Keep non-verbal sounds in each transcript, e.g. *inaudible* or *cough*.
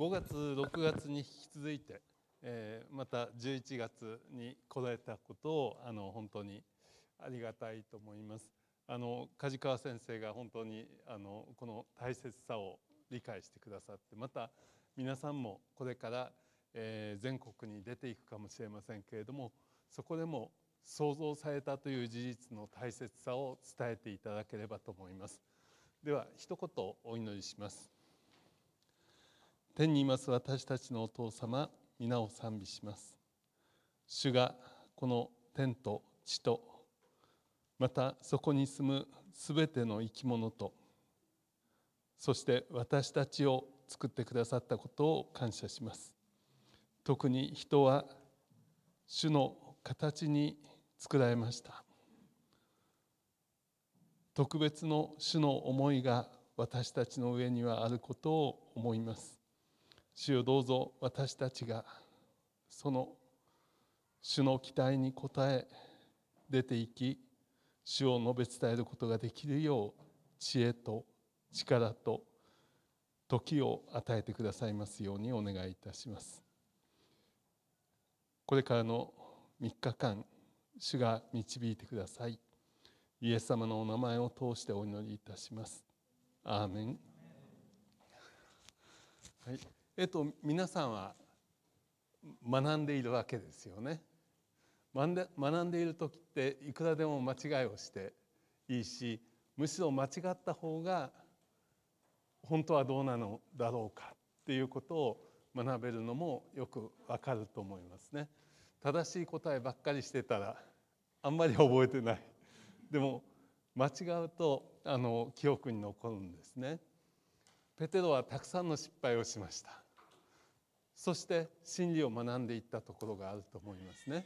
5月6月に引き続いて、えー、また11月にらえたことをあの本当にありがたいと思います。あの梶川先生が本当にあのこの大切さを理解してくださってまた皆さんもこれから、えー、全国に出ていくかもしれませんけれどもそこでも創造されたという事実の大切さを伝えていただければと思います。では一言お祈りします。天にいます私たちのお父様皆を賛美します主がこの天と地とまたそこに住むすべての生き物とそして私たちを作ってくださったことを感謝します特に人は主の形に作られました特別の主の思いが私たちの上にはあることを思います主よどうぞ私たちがその主の期待に応え出ていき主を述べ伝えることができるよう知恵と力と時を与えてくださいますようにお願いいたしますこれからの3日間主が導いてくださいイエス様のお名前を通してお祈りいたしますアーメンはいえっと、皆さんは学んでいるわけですよね。学んでいる時っていくらでも間違いをしていいしむしろ間違った方が本当はどうなのだろうかっていうことを学べるのもよくわかると思いますね。正しい答えばっかりしてたらあんまり覚えてない。でも間違うとあの記憶に残るんですね。ペテロはたくさんの失敗をしました。そして真理を学んでいったところがあると思いますね。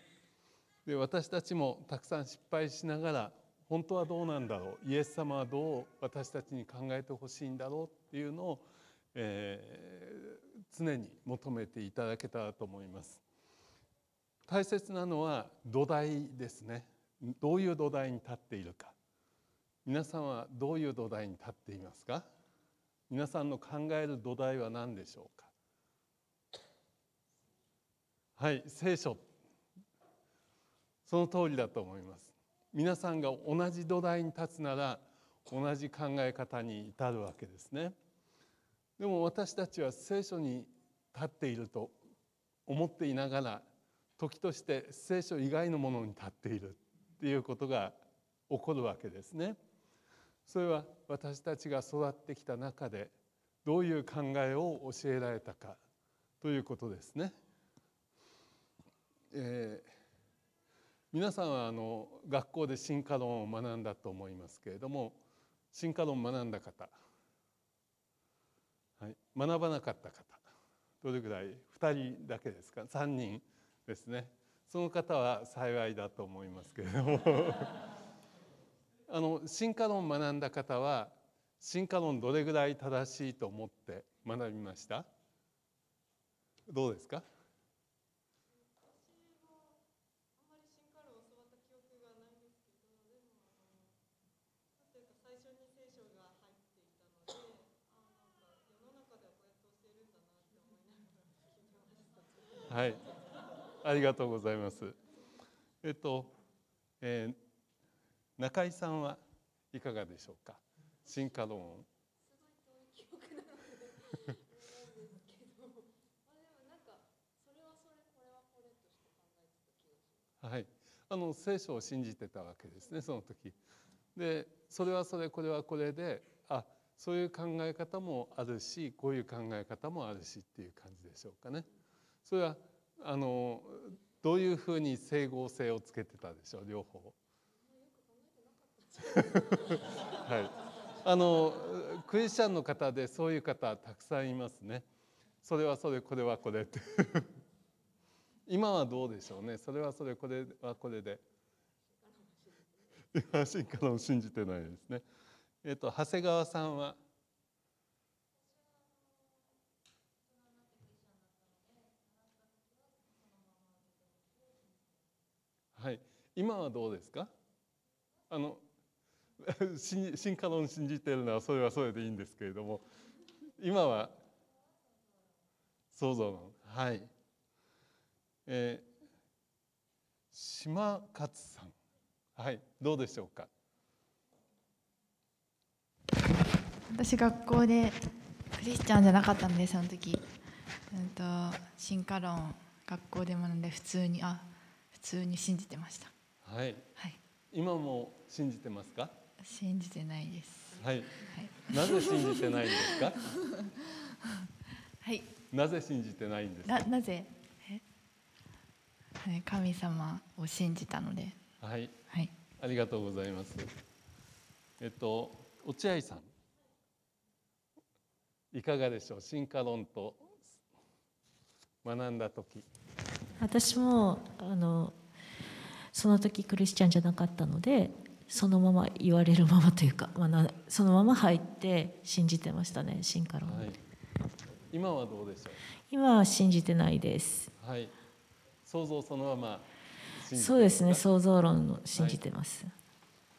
で私たちもたくさん失敗しながら本当はどうなんだろうイエス様はどう私たちに考えてほしいんだろうっていうのを、えー、常に求めていただけたらと思います。大切なのは土台ですねどういう土台に立っているか皆さんはどういう土台に立っていますか皆さんの考える土台は何でしょうかはい聖書その通りだと思います皆さんが同じ土台に立つなら同じ考え方に至るわけですねでも私たちは聖書に立っていると思っていながら時として聖書以外のものに立っているっていうことが起こるわけですねそれは私たちが育ってきた中でどういう考えを教えられたかということですねえー、皆さんはあの学校で進化論を学んだと思いますけれども進化論を学んだ方、はい、学ばなかった方どれぐらい2人だけですか3人ですねその方は幸いだと思いますけれども *laughs* あの進化論を学んだ方は進化論どれぐらい正しいと思って学びましたどうですかはい。ありがとうございます。えっと、えー、中井さんはいかがでしょうか。進化論。*laughs* はい、あの聖書を信じてたわけですねその時。でそれはそれこれはこれであそういう考え方もあるしこういう考え方もあるしっていう感じでしょうかね。それはあのどういうふうに整合性をつけてたでしょう両方。はい、*laughs* あのクリスチャンの方でそういう方たくさんいますね。それはそれこれはこれって *laughs* 今はどうでしょうねそれはそれこれはこれで今進化論を信じてないですね。えっと長谷川さんは今はどうですかあの進化論信じてるのはそれはそれでいいんですけれども今は想像論はい、えー、島勝さんはいどうでしょうか私学校でクリスチャンじゃなかったんでその時、うんと、と進化論学校で学んで普通にあ普通に信じてましたはい。はい。今も信じてますか？信じてないです。はい。はい、なぜ信じてないんですか？はい。なぜ信じてないんですか？ななぜ？え、神様を信じたので。はい。はい。ありがとうございます。えっと落合さん。いかがでしょう進化論と学んだ時私もあのその時クリスチャンじゃなかったのでそのまま言われるままというか、*laughs* まあ、そのまま入って信じてましたね進化論、はい、今はどうでしょう今は信じてないですはい想像そのままそうですね想像論を信じてます、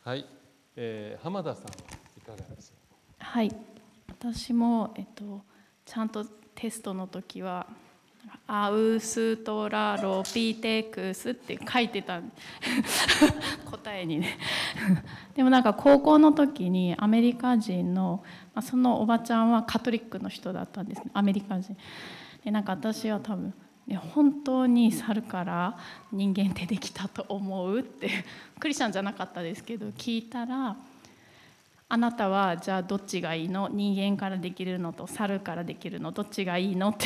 はい、はい、えー、浜田さんはいかがでしょうはい私も、えっと、ちゃんとテストの時はアウストラロピテクスって書いてた *laughs* 答えにね *laughs* でもなんか高校の時にアメリカ人の、まそのおばちゃんはカトリックの人だったんですねアメリカ人でなんか私は多分、ね、本当に猿から人間ってできたと思うってクリスチャンじゃなかったですけど聞いたらあなたはじゃあどっちがいいの人間からできるのと猿からできるのどっちがいいのって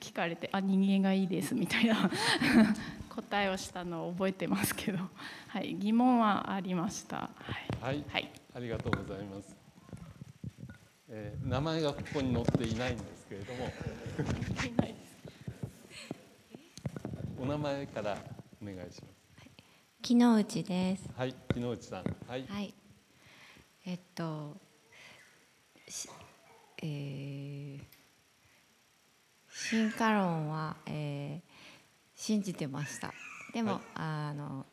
聞かれてあ人間がいいですみたいな *laughs* 答えをしたのを覚えてますけど、はい、疑問はありました、はい、はい、ありがとうございます、えー、名前がここに載っていないんですけれどもいないお名前からお願いします、はい、木之内ですはい木之内さんはい、はいえっとえー、進化論は、えー、信じてましたでも、はい、あの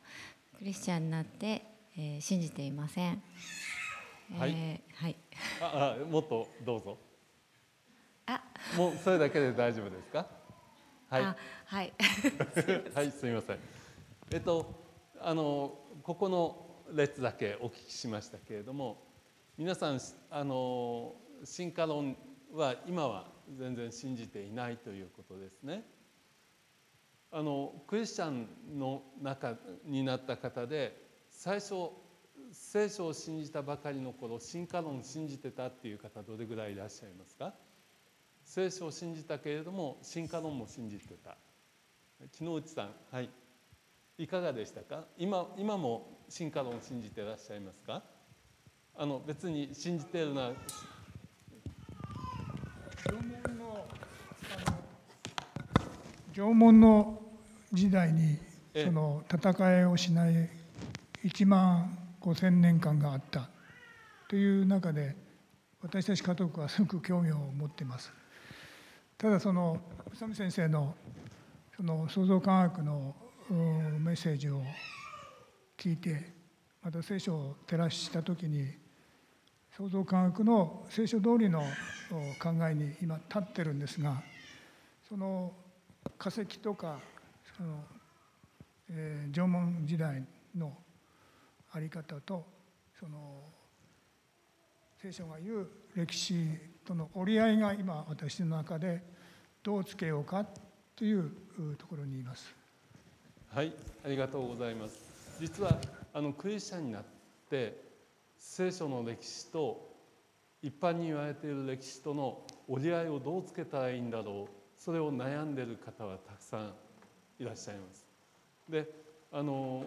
クリスチャンになって、えー、信じていませんはい、えはい、ああもっとどうぞあもうそれだけで大丈夫ですかはいはい *laughs* はいすみませんえっとあのここの列だけお聞きしましたけれども皆さんあの進化論は今は全然信じていないということですね。あのクリスチャンの中になった方で最初聖書を信じたばかりの頃進化論を信じてたっていう方どれぐらいいらっしゃいますか聖書を信じたけれども進化論も信じてた木内さんはいいかがでしたか今今も進化論を信じていらっしゃいますかあの別に信じてるのは縄文の時代にその戦いをしない1万5,000年間があったという中で私たち家族はすごく興味を持ってます。ただその宇佐美先生のその創造科学のメッセージを聞いてまた聖書を照らした時に創造科学の聖書通りの考えに今立ってるんですがその化石とかその、えー、縄文時代の在り方とその聖書が言う歴史との折り合いが今私の中でどうつけようかというところにいます。はい、ありがとうございます。実はあのクリスチャンになって聖書の歴史と一般に言われている歴史との折り合いをどうつけたらいいんだろうそれを悩んでる方はたくさんいらっしゃいます。であの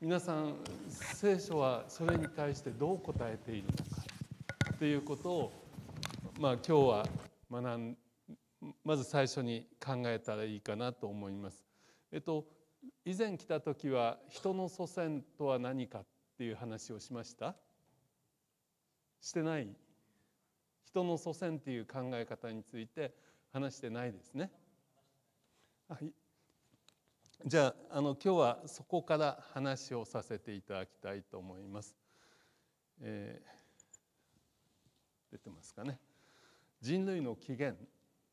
皆さん聖書はそれに対してどう答えているのかっていうことを、まあ、今日は学んまず最初に考えたらいいかなと思います。えっと以前来た時は人の祖先とは何かっていう話をしましたしてない人の祖先っていう考え方について話してないですね。はい、じゃああの今日はそこから話をさせていただきたいと思います。えー、出てますかね。人類の起源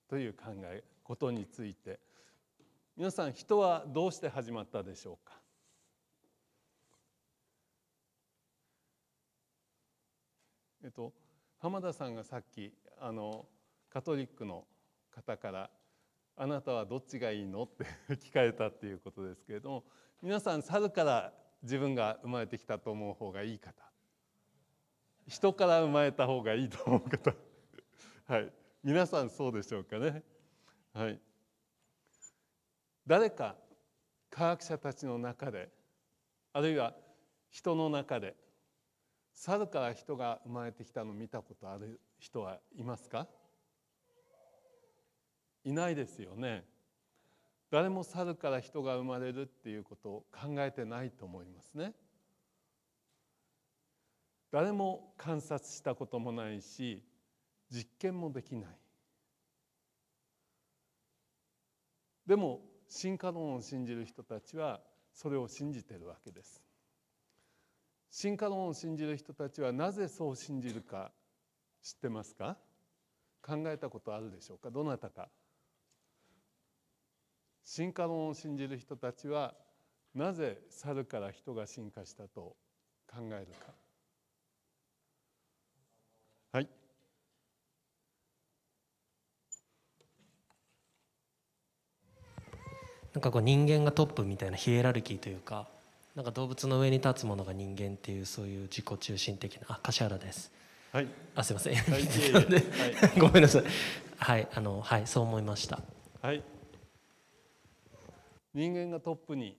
という考えことについて。皆さん人はどうして始まったでしょうかえっと浜田さんがさっきあのカトリックの方から「あなたはどっちがいいの?」って *laughs* 聞かれたっていうことですけれども皆さん猿から自分が生まれてきたと思う方がいい方人から生まれた方がいいと思う方はい皆さんそうでしょうかねはい。誰か科学者たちの中であるいは人の中で猿から人が生まれてきたのを見たことある人はいますかいないですよね誰も猿から人が生まれるっていうことを考えてないと思いますね誰も観察したこともないし実験もできないでも進化論を信じる人たちはそれを信じているわけです。進化論を信じる人たちはなぜそう信じるか知ってますか考えたことあるでしょうかどなたか進化論を信じる人たちはなぜ猿から人が進化したと考えるかなんかこう人間がトップみたいなヒエラルキーというかなんか動物の上に立つものが人間っていうそういう自己中心的なあ柏原です。はい。あすいません。はい、*laughs* ごめんなさい。はいあのはいそう思いました。はい。人間がトップに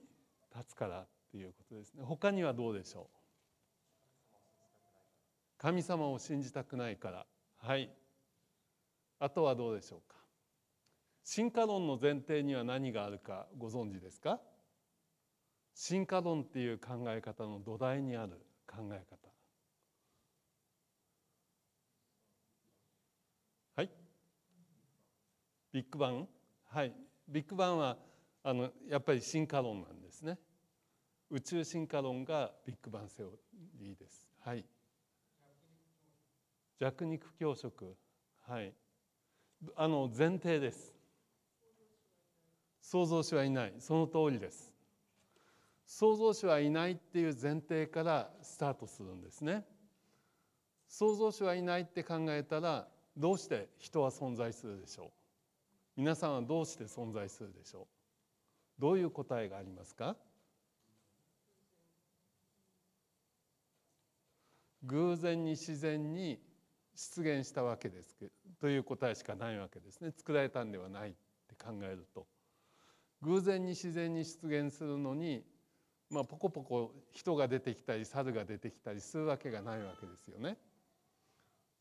立つからっていうことですね。他にはどうでしょう。神様を信じたくないから。はい。あとはどうでしょうか。進化論の前提には何があるかご存知ですか進化論っていう考え方の土台にある考え方はいビッグバンはいビッグバンはあのやっぱり進化論なんですね宇宙進化論がビッグバンセオリーですはい弱肉強食はいあの前提です創造主はいないその通りです創造主はいないっていう前提からスタートするんですね創造主はいないって考えたらどうして人は存在するでしょう皆さんはどうして存在するでしょうどういう答えがありますか偶然に自然に出現したわけですという答えしかないわけですね作られたんではないって考えると偶然に自然に出現するのに、まあ、ポコポコ人が出てきたり猿が出てきたりするわけがないわけですよね。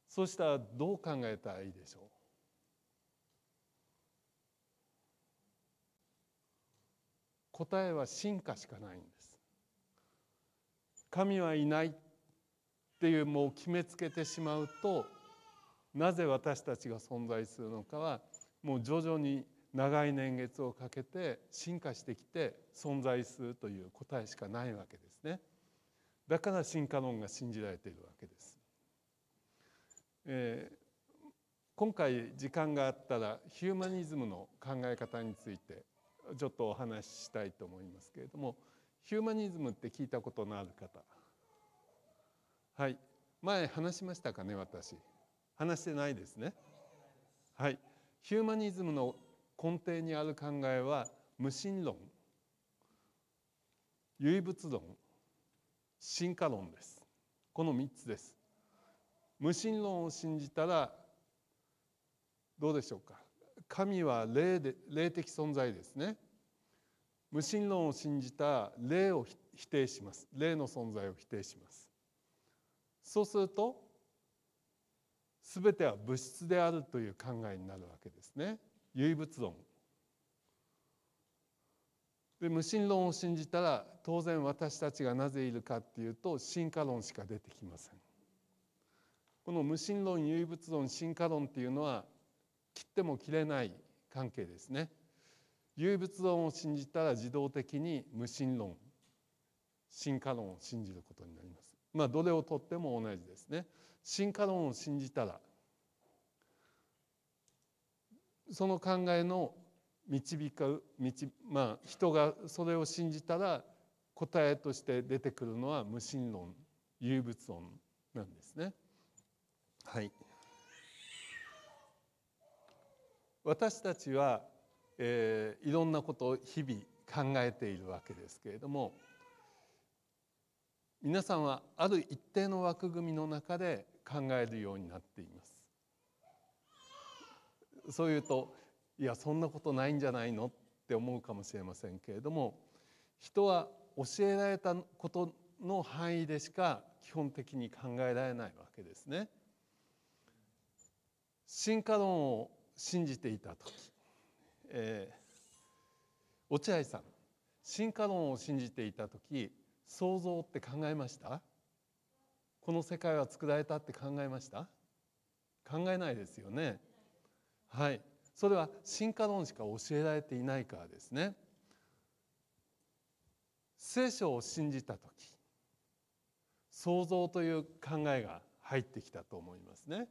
そうしたらどう考えたらいいでしょう答えは進化しかないんです。神はいないっていうもう決めつけてしまうとなぜ私たちが存在するのかはもう徐々に長い年月をかけて進化してきて存在するという答えしかないわけですね。だから進化論が信じられているわけです。えー、今回時間があったらヒューマニズムの考え方についてちょっとお話ししたいと思いますけれどもヒューマニズムって聞いたことのある方はい前話しましたかね私話してないですねはいヒューマニズムの根底にある考えは無神論唯物論進化論ですこの3つです無神論を信じたらどうでしょうか神は霊で霊的存在ですね無神論を信じた霊を否定します霊の存在を否定しますそうすると全ては物質であるという考えになるわけですね唯物論で無神論を信じたら当然私たちがなぜいるかっていうと進化論しか出てきません。この無神論唯物論進化論っていうのは切っても切れない関係ですね。唯物論を信じたら自動的に無神論進化論を信じることになります。まあどれをとっても同じですね。進化論を信じたらその考えの導く導まあ人がそれを信じたら答えとして出てくるのは無神論唯物論なんですね。はい、私たちは、えー、いろんなことを日々考えているわけですけれども皆さんはある一定の枠組みの中で考えるようになっています。そう言うといやそんなことないんじゃないのって思うかもしれませんけれども人は教えられたことの範囲でしか基本的に考えられないわけですね。進化論を信じていた時、えー、落合さん進化論を信じていた時想像って考えましたこの世界は作られたって考えました考えないですよね。はいそれは進化論しか教えられていないからですね聖書を信じた時創造という考えが入ってきたと思いますね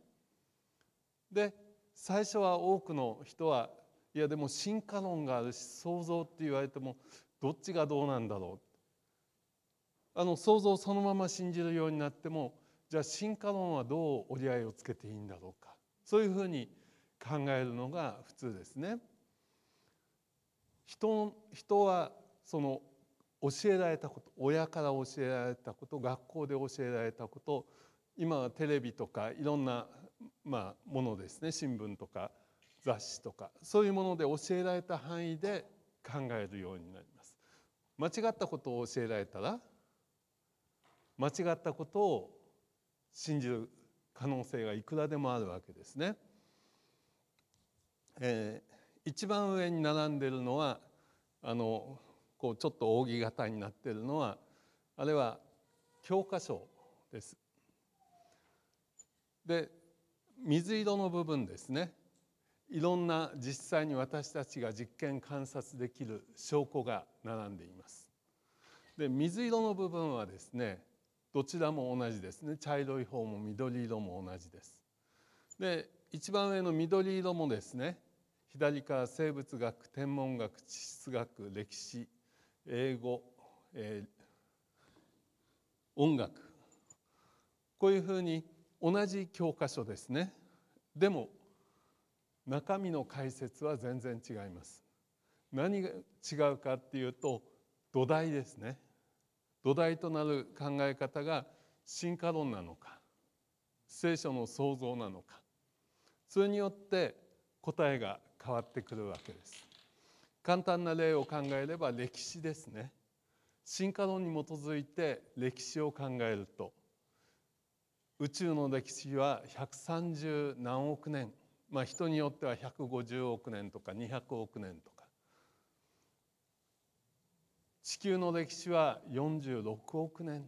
で最初は多くの人はいやでも進化論があるし創造って言われてもどっちがどうなんだろうあの想像そのまま信じるようになってもじゃあ進化論はどう折り合いをつけていいんだろうかそういうふうに考えるのが普通ですね。人人はその教えられたこと親から教えられたこと学校で教えられたこと今はテレビとかいろんな、まあ、ものですね新聞とか雑誌とかそういうもので教えられた範囲で考えるようになります。間違ったことを教えられたら間違ったことを信じる可能性がいくらでもあるわけですね。えー、一番上に並んでるのはあのこうちょっと扇形になってるのはあれは教科書です。で水色の部分ですねいろんな実際に私たちが実験観察できる証拠が並んでいます。で水色の部分はですねどちらも同じですね茶色い方も緑色も同じです。で一番上の緑色もですね左から生物学天文学地質学歴史英語、えー、音楽こういうふうに同じ教科書ですねでも中身の解説は全然違います何が違うかっていうと土台ですね土台となる考え方が進化論なのか聖書の創造なのかそれによって答えが変わってくるわけです簡単な例を考えれば歴史ですね進化論に基づいて歴史を考えると宇宙の歴史は130何億年まあ人によっては150億年とか200億年とか地球の歴史は46億年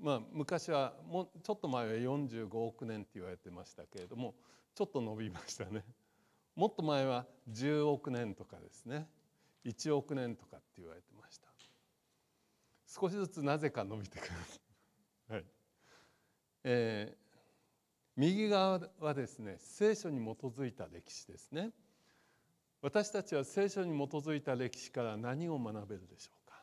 まあ昔はもうちょっと前は45億年って言われてましたけれどもちょっと伸びましたね。もっと前は10億年とかですね1億年とかって言われてました少しずつなぜか伸びてくる *laughs* はいえー、右側はですね聖書に基づいた歴史ですね私たちは聖書に基づいた歴史から何を学べるでしょうか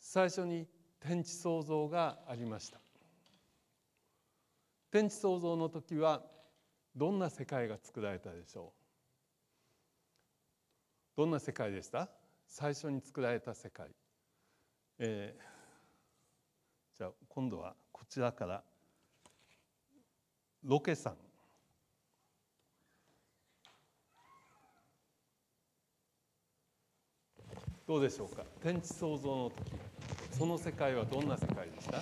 最初に天地創造がありました天地創造の時はどんな世界が作られたでしょうどんな世界でした最初に作られた世界、えー、じゃあ今度はこちらからロケさんどうでしょうか天地創造の時その世界はどんな世界でした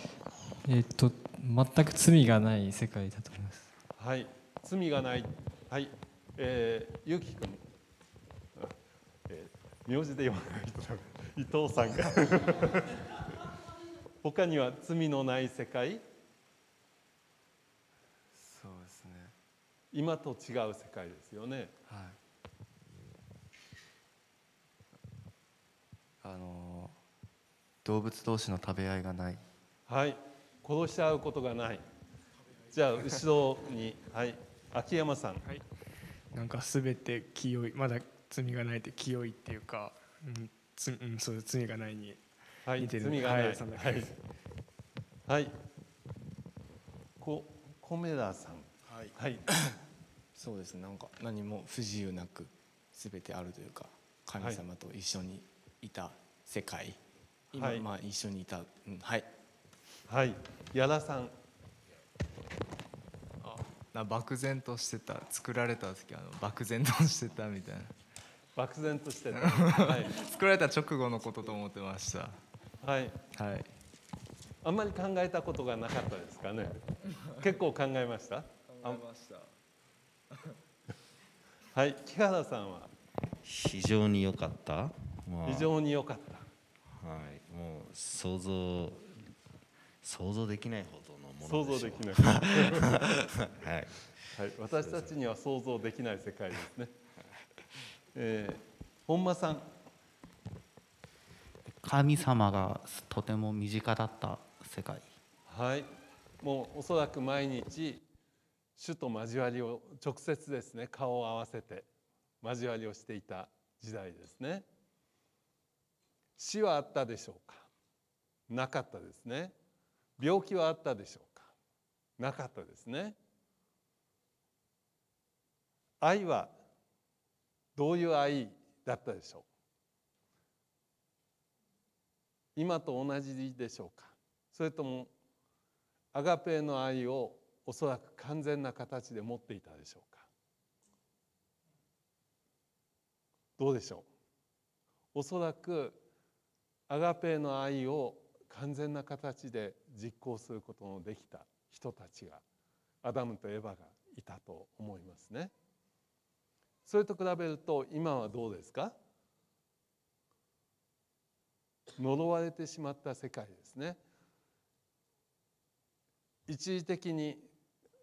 えっと全く罪がない世界だと思いますはい罪がない、はい、えー、ゆうきくん、えー、名字で呼ばないとダ伊藤さんが *laughs* 他には罪のない世界そうですね今と違う世界ですよねはいあの動物同士の食べ合いがないはい殺し合うことがないじゃあ後ろにはい秋山さん、はい、なんかすべて清いまだ罪がないって清いっていうか、うん、つうん、そう罪がないに似てる、はい、罪がない、はい、はい、こ米田さんはい、はい、*coughs* そうですねなんか何も不自由なくすべてあるというか神様と一緒にいた世界、今、まあ一緒にいた、うん、はいはい、矢田さんな漠然としてた作られた時あの漠然としてたみたいな漠然としてた、*laughs* はい、作られた直後のことと思ってましたはい、はい、あんまり考えたことがなかったですかね *laughs* 結構考えました考えました *laughs* はい木原さんは非常に良かった、まあ、非常に良かったはいもう想像想像できないほど想像できないはい、はい、私たちには想像できない世界ですね、えー、本間さん神様がとても身近だった世界はいもうおそらく毎日主と交わりを直接ですね顔を合わせて交わりをしていた時代ですね死はあったでしょうかなかったですね病気はあったでしょうなかったですね愛はどういう愛だったでしょう今と同じでしょうかそれともアガペーの愛をおそらく完全な形で持っていたでしょうかどうでしょうおそらくアガペーの愛を完全な形で実行することのできた人たちがアダムとエバがいたと思いますね。それと比べると今はどうですか呪われてしまった世界ですね。一時的に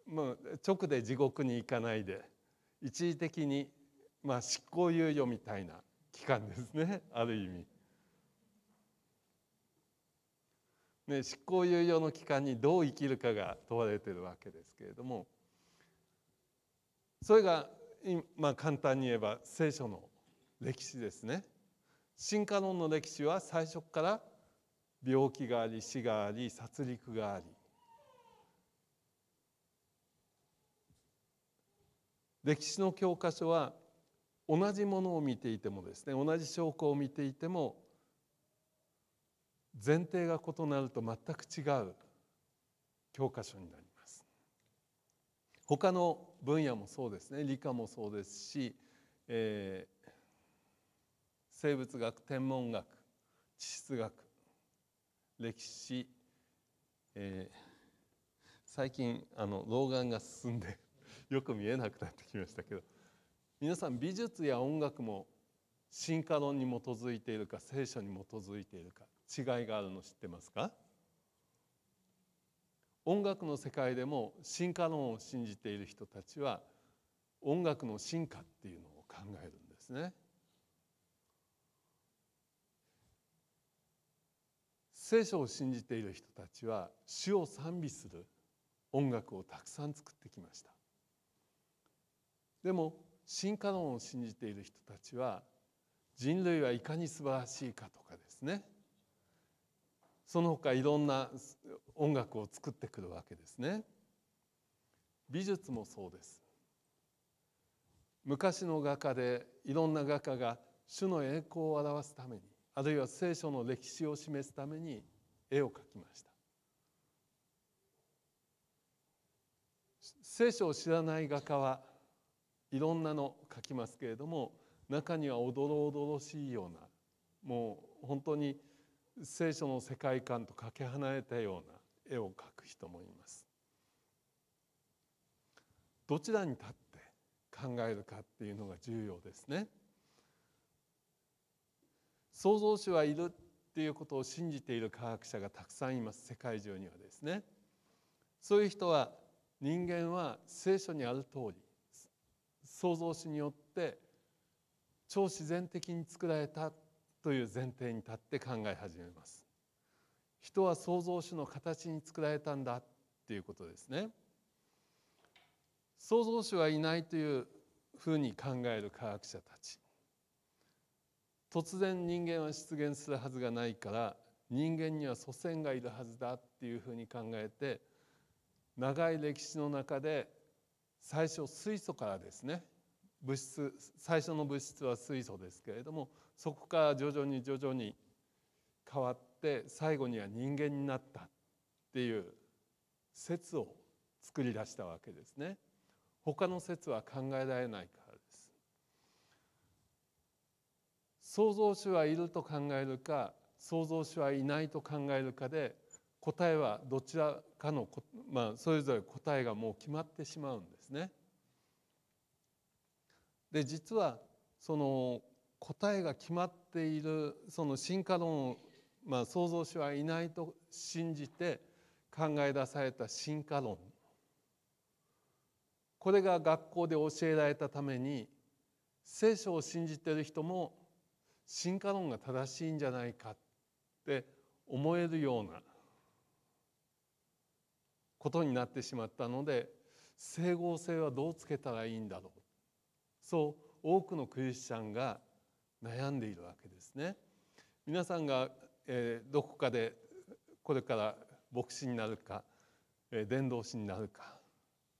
もう直で地獄に行かないで一時的に、まあ、執行猶予みたいな期間ですねある意味。ね、執行猶予の期間にどう生きるかが問われているわけですけれどもそれが、まあ、簡単に言えば聖書の歴史ですね。進化論の歴史は最初から病気があり死があり殺戮があり歴史の教科書は同じものを見ていてもですね同じ証拠を見ていても前提が異なると全く違う教科書になります他の分野もそうですね理科もそうですし、えー、生物学天文学地質学歴史、えー、最近あの老眼が進んで *laughs* よく見えなくなってきましたけど皆さん美術や音楽も進化論に基づいているか聖書に基づいているか違いがあるの知ってますか音楽の世界でも進化論を信じている人たちは音楽の進化っていうのを考えるんですね。聖書を信じている人たちは主を賛美する音楽をたくさん作ってきました。でも進化論を信じている人たちは人類はいかに素晴らしいかとかですねその他いろんな音楽を作ってくるわけですね美術もそうです昔の画家でいろんな画家が主の栄光を表すためにあるいは聖書の歴史を示すために絵を描きました聖書を知らない画家はいろんなの描きますけれども中にはおどろおどろしいようなもう本当に聖書の世界観とかけ離れたような絵を描く人もいますどちらに立って考えるかっていうのが重要ですね創造主はいるっていうことを信じている科学者がたくさんいます世界中にはですねそういう人は人間は聖書にある通り創造主によって超自然的に作られたという前提に立って考え始めます人は創造主の形に作られたんだっていうことですね創造主はいないというふうに考える科学者たち突然人間は出現するはずがないから人間には祖先がいるはずだっていうふうに考えて長い歴史の中で最初水素からですね物質最初の物質は水素ですけれどもそこから徐々に徐々に変わって最後には人間になったっていう説を作り出したわけですね。他の説は考えられないからです。創造主はいると考えるか創造主はいないと考えるかで答えはどちらかのまあ、それぞれ答えがもう決まってしまうんですね。で実はその答えが決まっているその進化論を、まあ、創造主はいないと信じて考え出された進化論これが学校で教えられたために聖書を信じてる人も進化論が正しいんじゃないかって思えるようなことになってしまったので整合性はどうつけたらいいんだろうそう多くのクリスチャンが悩んでいるわけですね。皆さんが、えどこかでこれから牧師になるか、え伝道師になるか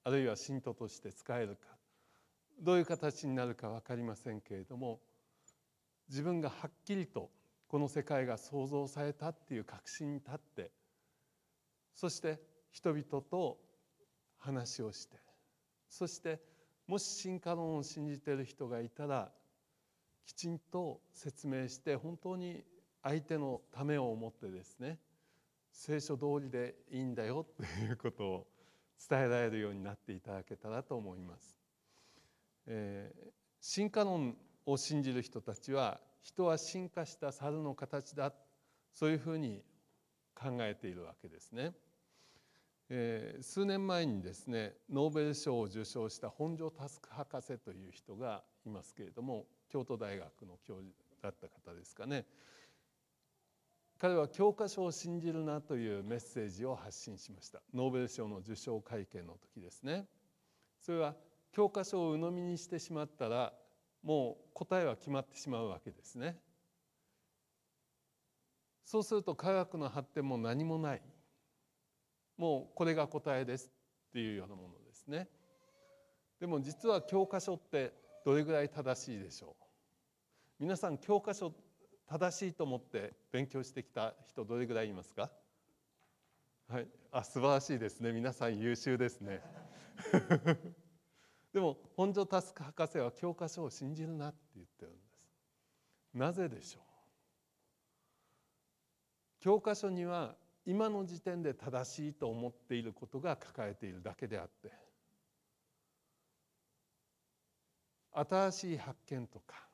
あるいは信徒として使えるかどういう形になるか分かりませんけれども自分がはっきりとこの世界が創造されたっていう確信に立ってそして人々と話をしてそしてもし進化論を信じてる人がいたらきちんと説明して本当に相手のためを思ってですね聖書通りでいいんだよということを伝えられるようになっていただけたらと思います。えー、進化論を信じる人たちは人は進化した猿の形だそういうふうに考えているわけですね。えー、数年前にですねノーベル賞を受賞した本庄佑博士という人がいますけれども京都大学の教授だった方ですかね彼は教科書を信じるなというメッセージを発信しましたノーベル賞の受賞会見の時ですねそれは教科書を鵜呑みにしてしまったらもう答えは決まってしまうわけですねそうすると科学の発展も何もないもうこれが答えですっていうようなものですね。でも実は教科書ってどれぐらい正しいでしょう皆さん教科書正しいと思って勉強してきた人どれぐらいいますかはい、あ素晴らしいですね皆さん優秀ですね *laughs* でも本庄タスク博士は教科書を信じるなって言ってるんですなぜでしょう教科書には今の時点で正しいと思っていることが抱えているだけであって新しい発見とか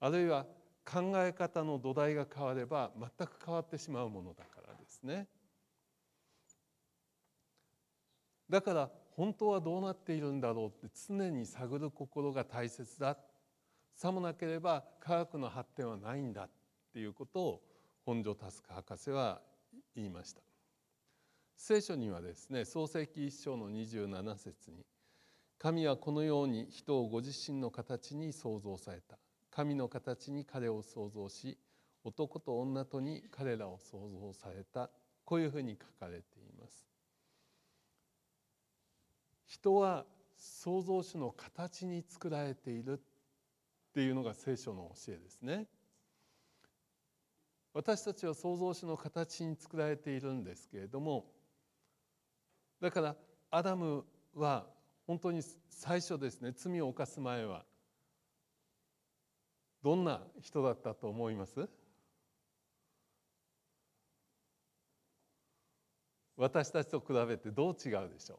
あるいは考え方の土台が変われば全く変わってしまうものだからですね。だから本当はどうなっているんだろうって常に探る心が大切ださもなければ科学の発展はないんだっていうことを本庄ク博士は言いました聖書にはですね創世記1章の27節に「神はこのように人をご自身の形に創造された神の形に彼を創造し男と女とに彼らを創造された」こういうふうに書かれています。人は創造主の形に作られているっていうのが聖書の教えですね。私たちは創造主の形に作られているんですけれどもだからアダムは本当に最初ですね罪を犯す前はどんな人だったと思います私たちと比べてどう違うでしょう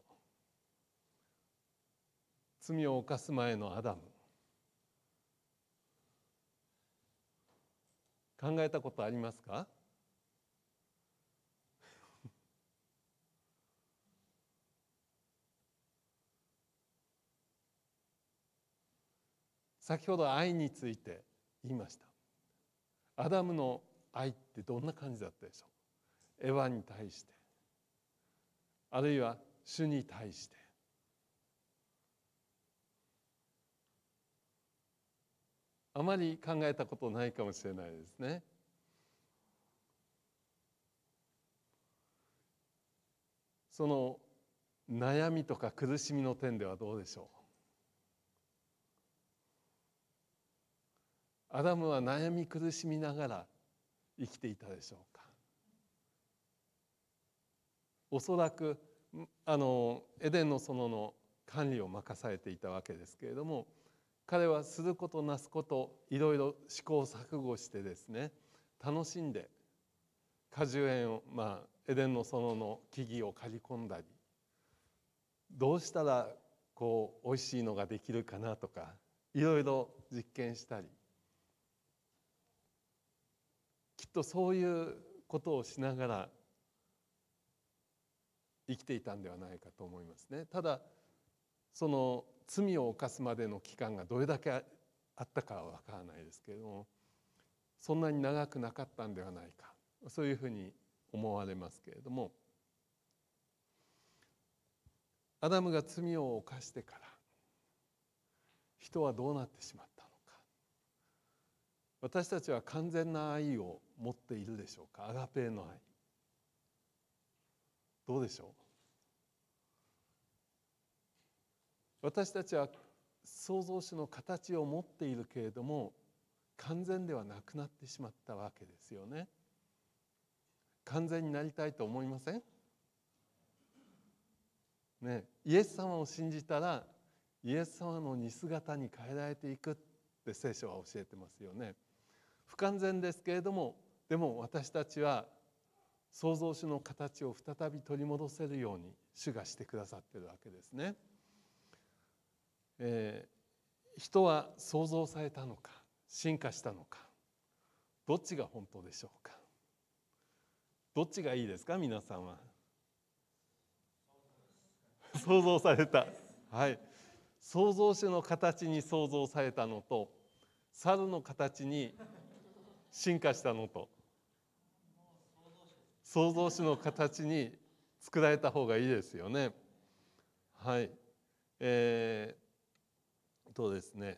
罪を犯す前のアダム考えたことありますか *laughs* 先ほど愛について言いましたアダムの愛ってどんな感じだったでしょうエヴァに対してあるいは主に対してあまり考えたことないかもしれないですね。その悩みとか苦しみの点ではどうでしょうアダムは悩み苦しみながら生きていたでしょうかおそらくあのエデンの園の管理を任されていたわけですけれども彼はすることなすこといろいろ試行錯誤してですね楽しんで果樹園を、まあ、エデンの園の木々を刈り込んだりどうしたらこう美味しいのができるかなとかいろいろ実験したりきっとそういうことをしながら生きていたんではないかと思いますね。ただその罪を犯すまでの期間がどれだけあったかは分からないですけれどもそんなに長くなかったんではないかそういうふうに思われますけれどもアダムが罪を犯してから人はどうなってしまったのか私たちは完全な愛を持っているでしょうかアガペーの愛どうでしょう私たちは創造主の形を持っているけれども完全ではなくなってしまったわけですよね完全になりたいと思いませんねイエス様を信じたらイエス様の似姿に変えられていくって聖書は教えてますよね不完全ですけれどもでも私たちは創造主の形を再び取り戻せるように主がしてくださってるわけですね。えー、人は創造されたのか進化したのかどっちが本当でしょうかどっちがいいですか皆さんは想像されたはい創造主の形に創造されたのと猿の形に進化したのと創造主の形に作られた方がいいですよねはい、えとですね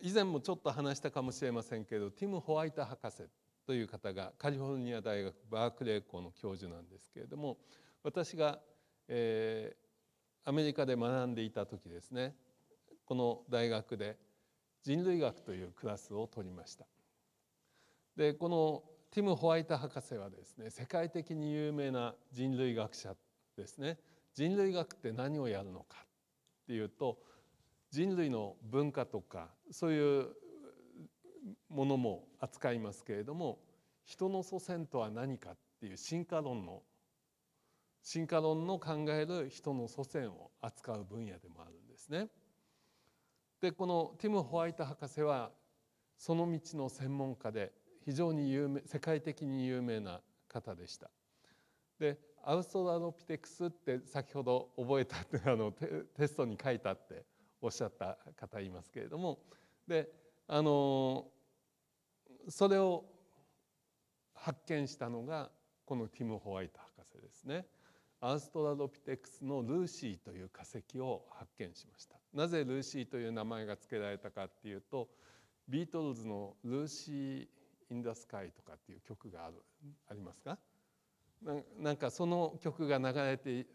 以前もちょっと話したかもしれませんけどティム・ホワイト博士という方がカリフォルニア大学バークレー校の教授なんですけれども私が、えー、アメリカで学んでいた時ですねこの大学で人類学というクラスを取りました。でこのティム・ホワイト博士はですね世界的に有名な人類学者ですね人類学って何をやるのかっていうと人類の文化とかそういうものも扱いますけれども人の祖先とは何かっていう進化論の進化論の考える人の祖先を扱う分野でもあるんですね。でこのティム・ホワイト博士はその道の専門家で非常に有名世界的に有名な方でした。でアウストラロピテクスって先ほど覚えたってあのテストに書いたっておっしゃった方いますけれどもであのそれを発見したのがこのティム・ホワイト博士ですね。アウストラロピテクスのルーシーという化石を発見しましたなぜルーシーという名前が付けられたかっていうとビートルズの「ルーシー・イン・ダ・スカイ」とかっていう曲があるありますかなんかその曲が流れて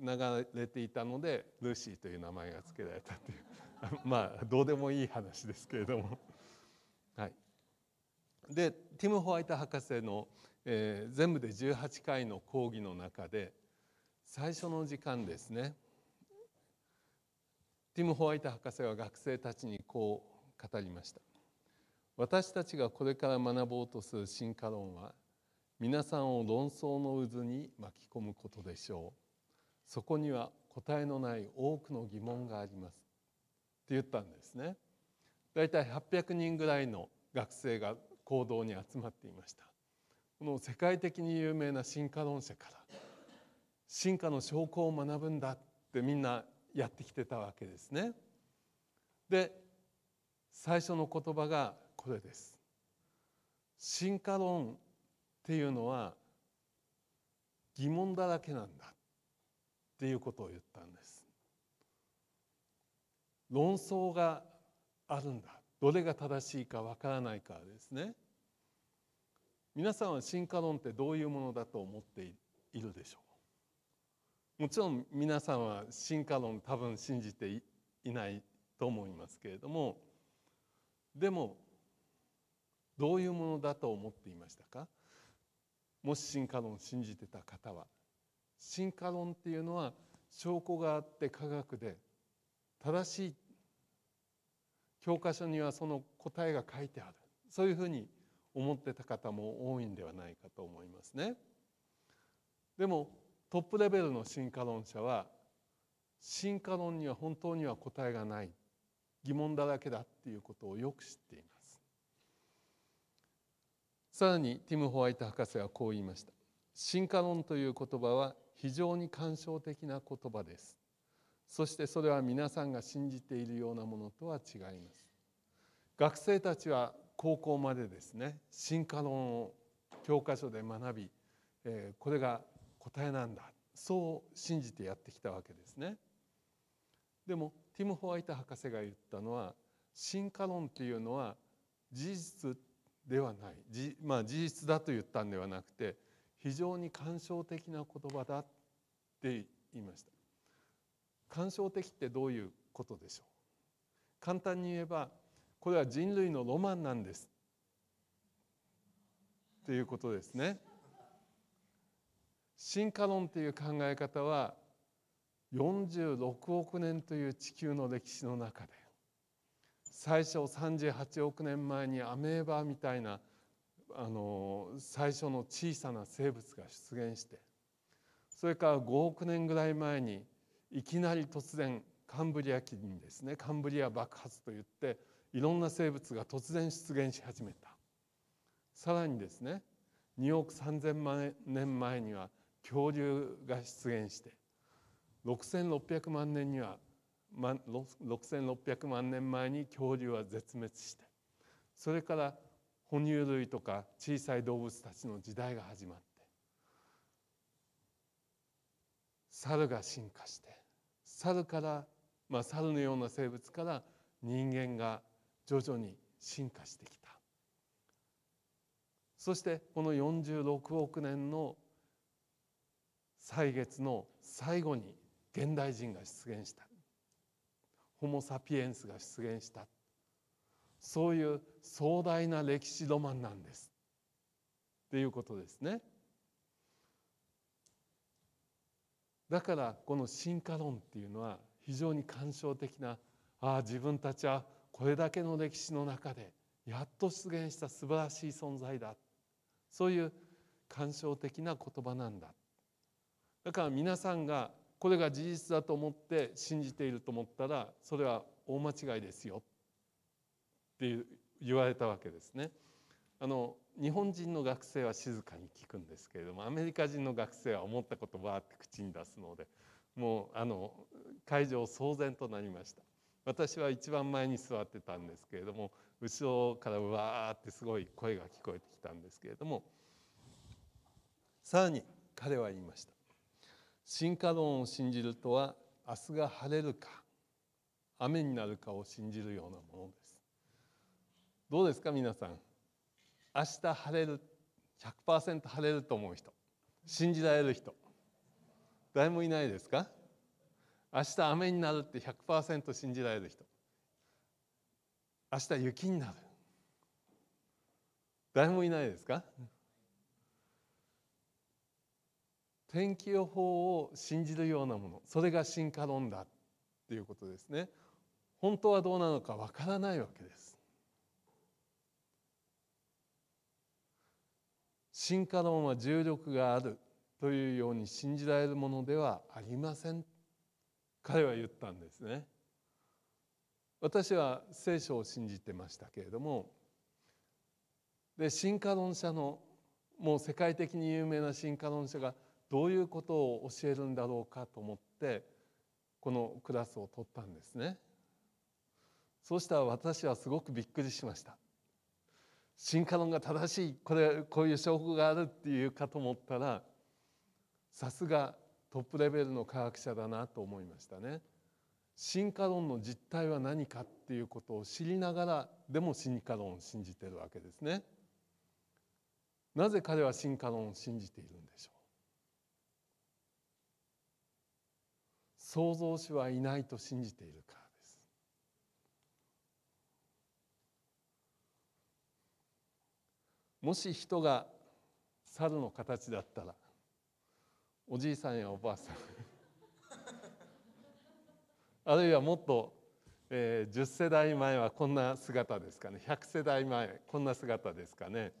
流れていたのでルーシーという名前が付けられたという *laughs* まあどうでもいい話ですけれどもはい、でティム・ホワイト博士の、えー、全部で18回の講義の中で最初の時間ですねティム・ホワイト博士は学生たちにこう語りました。私たちがこれから学ぼうとする進化論は皆さんを論争の渦に巻き込むことでしょうそこには答えのない多くの疑問がありますって言ったんですねだいたい800人ぐらいの学生が行動に集まっていましたこの世界的に有名な進化論者から進化の証拠を学ぶんだってみんなやってきてたわけですねで最初の言葉がこれです進化論っていうのは疑問だらけなんだっていうことを言ったんです。論争があるんだどれが正しいかわからないかですね。皆さんは進化論ってどういうものだと思っているでしょうもちろん皆さんは進化論多分信じていないと思いますけれどもでもどういうものだと思っていましたかもし進化論を信じてた方は進化論っていうのは証拠があって科学で正しい教科書にはその答えが書いてあるそういうふうに思ってた方も多いんではないかと思いますね。でもトップレベルの進化論者は進化論には本当には答えがない疑問だらけだっていうことをよく知っています。さらにティム・ホワイト博士はこう言いました進化論という言葉は非常に感傷的な言葉ですそしてそれは皆さんが信じているようなものとは違います学生たちは高校までですね進化論を教科書で学び、えこれが答えなんだそう信じてやってきたわけですねでもティム・ホワイト博士が言ったのは進化論っていうのは事実ではない、まあ、事実だと言ったんではなくて非常に感傷的な言葉だって言いました。感傷的ってどういうことでしょう簡単に言えばこれは人類のロマンなんですっていうことですね。進化論という考え方は46億年という地球の歴史の中で最初38億年前にアメーバみたいなあの最初の小さな生物が出現してそれから5億年ぐらい前にいきなり突然カンブリア紀にですねカンブリア爆発といっていろんな生物が突然出現し始めたさらにですね2億3,000万年前には恐竜が出現して6,600万年には6,600万年前に恐竜は絶滅してそれから哺乳類とか小さい動物たちの時代が始まって猿が進化して猿から、まあ、猿のような生物から人間が徐々に進化してきたそしてこの46億年の歳月の最後に現代人が出現したホモ・サピエンスが出現したそういう壮大な歴史ロマンなんですっていうことですね。だからこの進化論っていうのは非常に感傷的なああ自分たちはこれだけの歴史の中でやっと出現した素晴らしい存在だそういう感傷的な言葉なんだだから皆さんがこれが事実だと思って信じていると思ったらそれは大間違いですよって言われたわけですね。あの日本人の学生は静かに聞くんですけれどもアメリカ人の学生は思ったことをバーって口に出すのでもうあの会場騒然となりました私は一番前に座ってたんですけれども後ろからわーってすごい声が聞こえてきたんですけれどもさらに彼は言いました進化論を信じるとは明日が晴れるか雨になるかを信じるようなものですどうですか皆さん明日晴れる100%晴れると思う人信じられる人誰もいないですか明日雨になるって100%信じられる人明日雪になる誰もいないですか天気予報を信じるようなものそれが進化論だっていうことですね本当はどうなのかわからないわけです進化論は重力があるというように信じられるものではありません彼は言ったんですね私は聖書を信じてましたけれどもで進化論者のもう世界的に有名な進化論者がどういうことを教えるんだろうかと思ってこのクラスを取ったんですね。そうしたら私はすごくびっくりしました。進化論が正しいこれこういう証拠があるっていうかと思ったらさすがトップレベルの科学者だなと思いましたね。進化論の実態は何かっていうことを知りながらでも進化論を信じてるわけですね。なぜ彼は進化論を信じているんでしょう創造主はいないと信じているからですもし人が猿の形だったらおじいさんやおばあさん *laughs* あるいはもっと、えー、10世代前はこんな姿ですかね100世代前こんな姿ですかね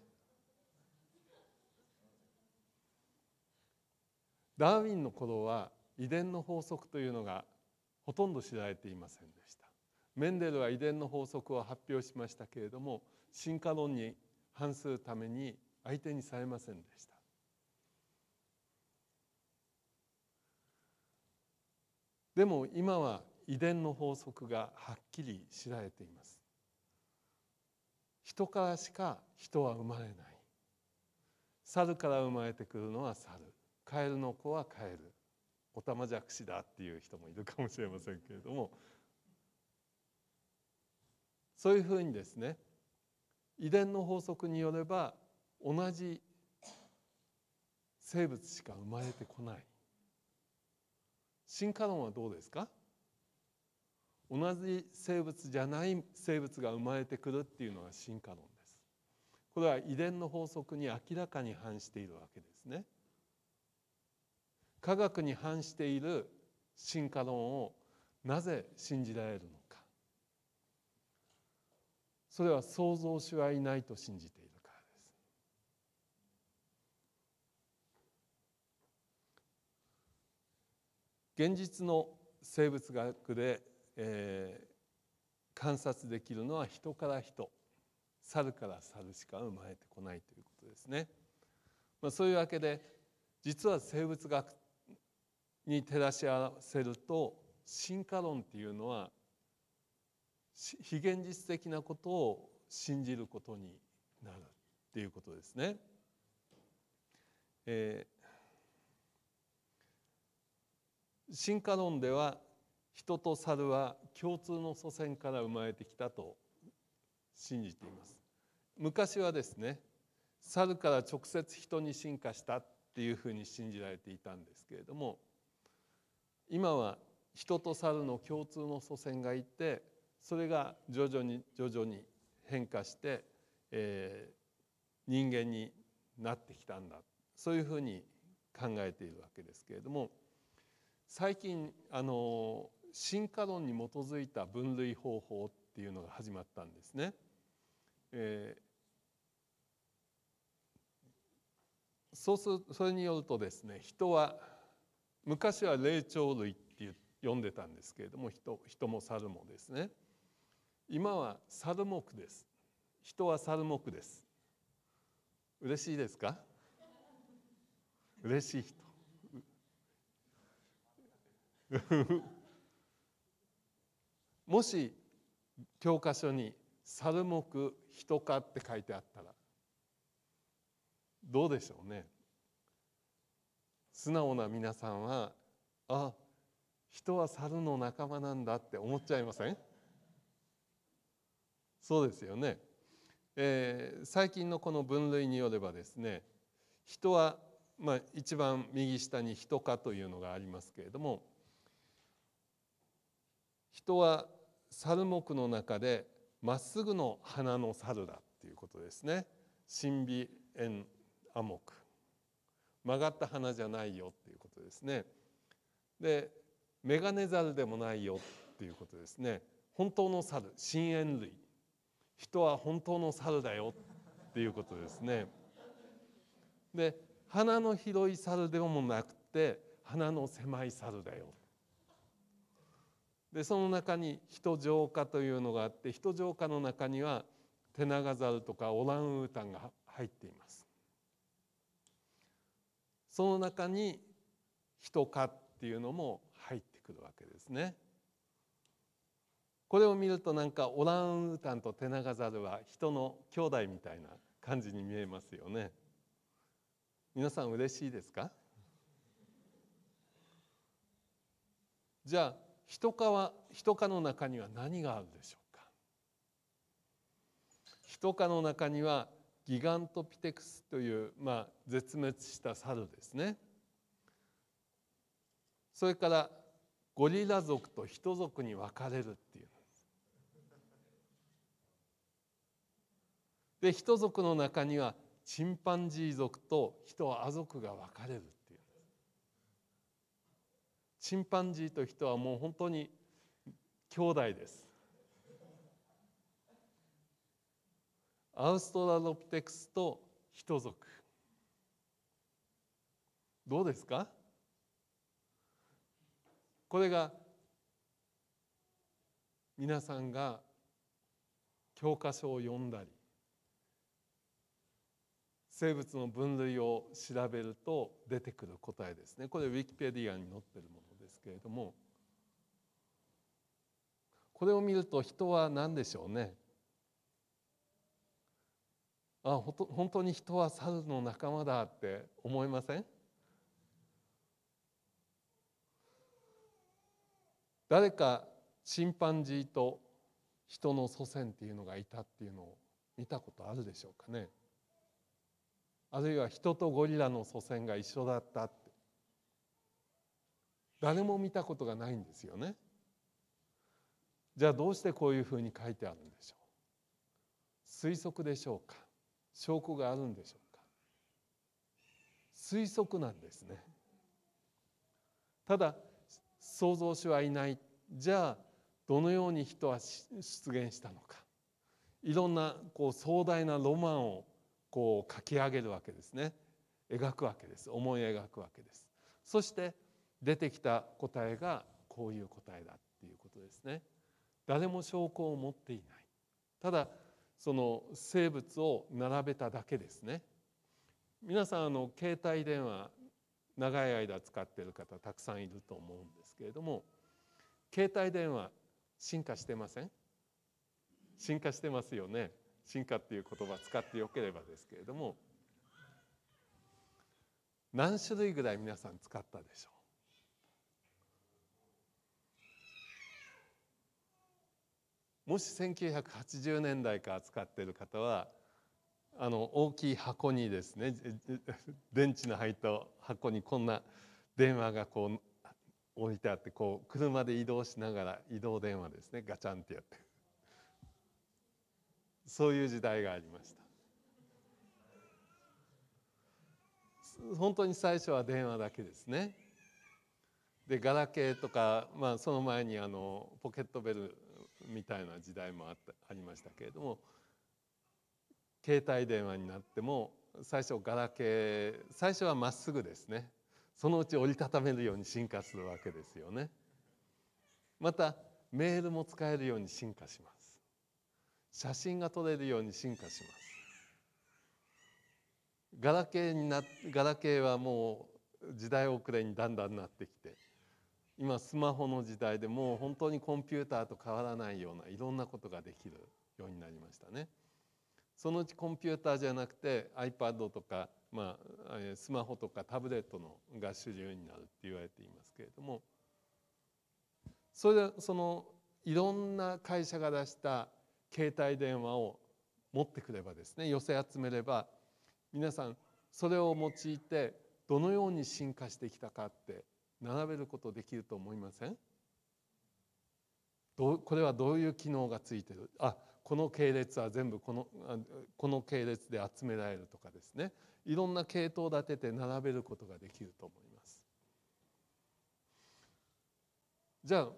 ダーウィンの頃は遺伝の法則というのがほとんど知られていませんでしたメンデルは遺伝の法則を発表しましたけれども進化論に反するために相手にされませんでしたでも今は遺伝の法則がはっきり知られています人からしか人は生まれない猿から生まれてくるのは猿カエルの子はカエルおたまじゃくしだっていう人もいるかもしれませんけれどもそういうふうにですね遺伝の法則によれば同じ生物しか生まれてこない進化論はどうですか同じ生物じゃない生物が生まれてくるっていうのが進化論ですこれは遺伝の法則に明らかに反しているわけですね科学に反している進化論をなぜ信じられるのかそれは創造主はいないと信じているからです。現実の生物学で、えー、観察できるのは人から人猿から猿しか生まれてこないということですね。まあ、そういうわけで実は生物学に照らし合わせると進化論っていうのは非現実的なことを信じることになるっていうことですね。えー、進化論では人と猿は共通の祖先から生まれてきたと信じています昔はですね猿から直接人に進化したっていうふうに信じられていたんですけれども今は人と猿の共通の祖先がいてそれが徐々に徐々に変化して、えー、人間になってきたんだそういうふうに考えているわけですけれども最近あの進化論に基づいた分類方法っていうのが始まったんですね。えー、そうするそれによるとですね人は昔は霊長類って呼んでたんですけれども人人も猿もですね今は猿目です人は猿目です嬉しいですか嬉しい人 *laughs* もし教科書に「猿目人か」って書いてあったらどうでしょうね素直な皆さんはあ人は猿の仲間なんだって思っちゃいませんそうですよね、えー、最近のこの分類によればですね人は、まあ、一番右下に人か」というのがありますけれども人は猿目の中でまっすぐの花の猿だっていうことですね。神美園アモク曲がった花じゃないよっていうことですね。でメガネザルでもないよっていうことですね。本当の猿深淵類人は本当の猿だよっていうことですね。で鼻の広い猿でもなくて鼻の狭い猿だよ。でその中に人浄化というのがあって人浄化の中にはテナガザルとかオランウータンが入っています。その中に人かっていうのも入ってくるわけですね。これを見るとなんかオランウータンとテナガザルは人の兄弟みたいな感じに見えますよね。皆さん嬉しいですかじゃあ人化は人化の中には何があるでしょうか人化の中にはギガントピテクスという、まあ、絶滅した猿ですねそれからゴリラ族と人族に分かれるっていうで人族の中にはチンパンジー族と人ア族が分かれるっていうチンパンジーと人はもう本当に兄弟ですアウストラロピテクスと人族どうですかこれが皆さんが教科書を読んだり生物の分類を調べると出てくる答えですねこれウィキペディアに載っているものですけれどもこれを見ると人は何でしょうねあ本当に人は猿の仲間だって思いません誰かチンパンジーと人の祖先っていうのがいたっていうのを見たことあるでしょうかねあるいは人とゴリラの祖先が一緒だったって誰も見たことがないんですよねじゃあどうしてこういうふうに書いてあるんでしょう推測でしょうか証拠があるんでしょうか推測なんですねただ創造主はいないじゃあどのように人は出現したのかいろんなこう壮大なロマンをこう書き上げるわけですね描くわけです思い描くわけですそして出てきた答えがこういう答えだっていうことですね誰も証拠を持っていないただその生物を並べただけですね皆さんあの携帯電話長い間使ってる方たくさんいると思うんですけれども携帯電話進化してません進化してますよね進化っていう言葉使ってよければですけれども何種類ぐらい皆さん使ったでしょうもし1980年代から使っている方はあの大きい箱にですね *laughs* 電池の入った箱にこんな電話がこう置いてあってこう車で移動しながら移動電話ですねガチャンってやってそういう時代がありました本当に最初は電話だけですねでガラケーとか、まあ、その前にあのポケットベルみたいな時代もあったありましたけれども携帯電話になっても最初ガラケー最初はまっすぐですねそのうち折りたためるように進化するわけですよね。またメールも使えるように進化します。写真が撮れるように進化します。ガラケーになガラケーはもう時代遅れにだんだんなってきて今スマホの時代でもう本当にコンピューターと変わらないようないろんなことができるようになりましたね。そのうちコンピューターじゃなくて iPad とか、まあ、スマホとかタブレットのが主流になるって言われていますけれどもそれでそのいろんな会社が出した携帯電話を持ってくればですね寄せ集めれば皆さんそれを用いてどのように進化してきたかって並べることできると思いませんどこれはどういう機能がついてるあこの系列は全部このこの系列で集められるとかですねいろんな系統立てて並べることができると思います。じゃあ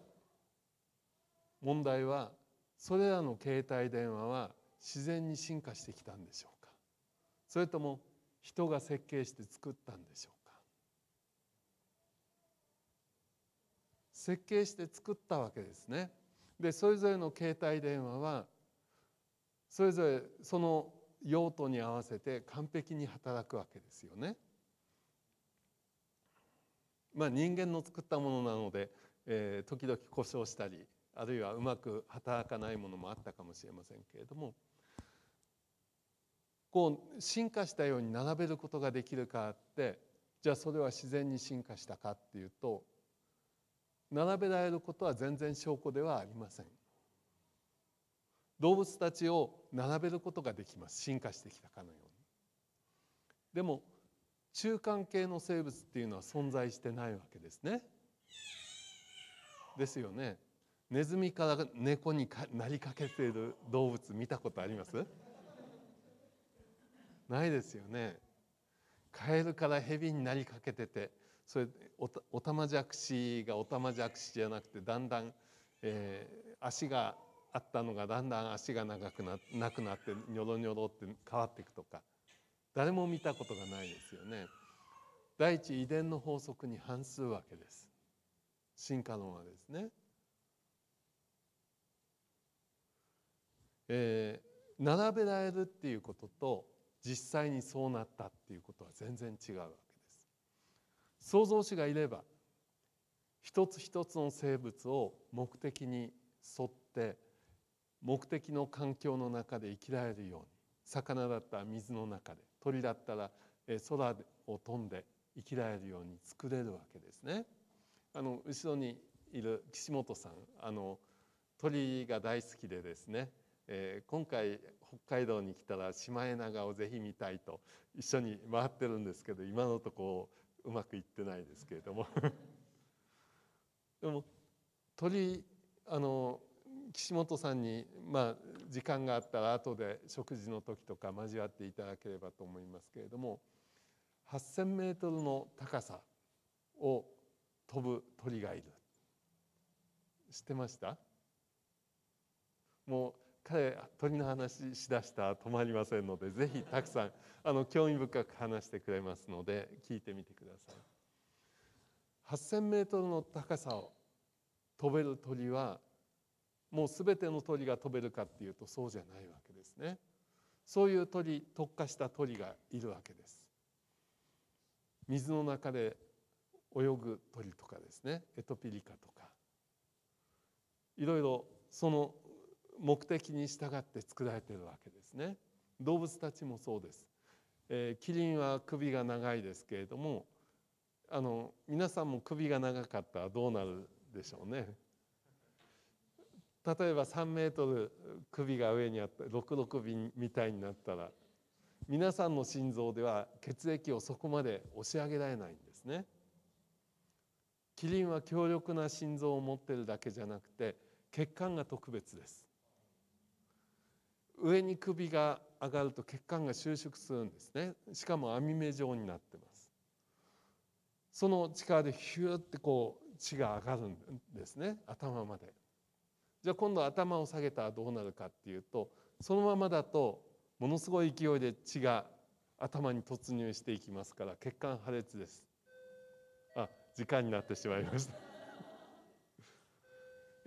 問題はそれらの携帯電話は自然に進化してきたんでしょうかそれとも人が設計して作ったんでしょう設計して作ったわけですね。でそれぞれの携帯電話はそれぞれその用途に合わせて完璧に働くわけですよね。まあ、人間の作ったものなので、えー、時々故障したりあるいはうまく働かないものもあったかもしれませんけれどもこう進化したように並べることができるかってじゃあそれは自然に進化したかっていうと並べられることは全然証拠ではありません動物たちを並べることができます進化してきたかのようにでも中間系の生物っていうのは存在してないわけですねですよねネズミから猫にかなりかけている動物見たことありますないですよねカエルからヘビになりかけててそれおたおたまじゃくしがおたまじゃくしじゃなくてだんだん、えー、足があったのがだんだん足が長くななくなってニョロニョロって変わっていくとか誰も見たことがないですよね。第一遺伝の法則に反するわけです。進化論はですね。えー、並べられるっていうことと実際にそうなったっていうことは全然違うわけです。創造主がいれば一つ一つの生物を目的に沿って目的の環境の中で生きられるように魚だったら水の中で鳥だったら空を飛んで生きられるように作れるわけですね。あの後ろにいる岸本さんあの鳥が大好きでですね、えー、今回北海道に来たらシマエナガをぜひ見たいと一緒に回ってるんですけど今のところうまくいってないですけれども *laughs* でも鳥あの岸本さんに、まあ、時間があったら後で食事の時とか交わっていただければと思いますけれども8,000メートルの高さを飛ぶ鳥がいる知ってましたも彼鳥の話しだしたら止まりませんのでぜひたくさんあの興味深く話してくれますので聞いてみてください。8,000メートルの高さを飛べる鳥はもう全ての鳥が飛べるかっていうとそうじゃないわけですね。そういう鳥特化した鳥がいるわけです。水の中で泳ぐ鳥とかですねエトピリカとかいろいろその目的に従って作られてるわけですね動物たちもそうです、えー、キリンは首が長いですけれどもあの皆さんも首が長かったらどうなるでしょうね例えば3メートル首が上にあった66便みたいになったら皆さんの心臓では血液をそこまで押し上げられないんですねキリンは強力な心臓を持ってるだけじゃなくて血管が特別です上に首が上がると血管が収縮するんですねしかも網目状になってますその力でヒューってこう血が上がるんですね頭までじゃあ今度頭を下げたらどうなるかっていうとそのままだとものすごい勢いで血が頭に突入していきますから血管破裂ですあ時間になってしまいました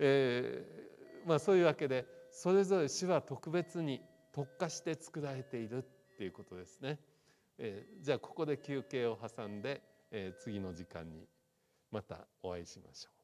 *laughs* えー、まあそういうわけでそれぞれ主は特別に特化して作られているっていうことですね。えー、じゃあここで休憩を挟んで、えー、次の時間にまたお会いしましょう。